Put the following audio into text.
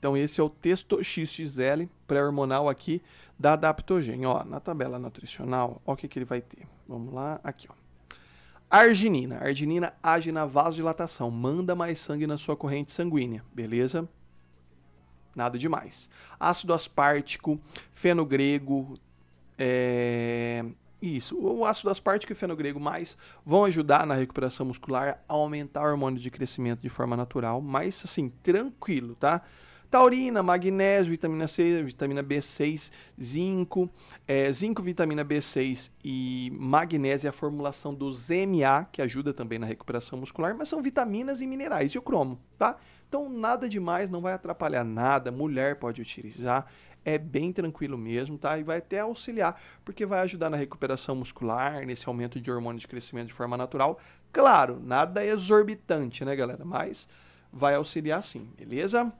Então esse é o texto XXL pré-hormonal aqui da Adaptogen. Ó, na tabela nutricional, ó o que, que ele vai ter. Vamos lá, aqui ó. Arginina. Arginina age na vasodilatação, manda mais sangue na sua corrente sanguínea, beleza? Nada demais. Ácido aspartico, fenogrego, é... Isso, o ácido aspartico e fenogrego mais vão ajudar na recuperação muscular, aumentar hormônios de crescimento de forma natural, mas assim, tranquilo, tá? Taurina, magnésio, vitamina C, vitamina B6, zinco. É, zinco, vitamina B6 e magnésio é a formulação dos MA, que ajuda também na recuperação muscular, mas são vitaminas e minerais e o cromo, tá? Então, nada demais, não vai atrapalhar nada. Mulher pode utilizar, é bem tranquilo mesmo, tá? E vai até auxiliar, porque vai ajudar na recuperação muscular, nesse aumento de hormônio de crescimento de forma natural. Claro, nada é exorbitante, né, galera? Mas vai auxiliar sim, beleza?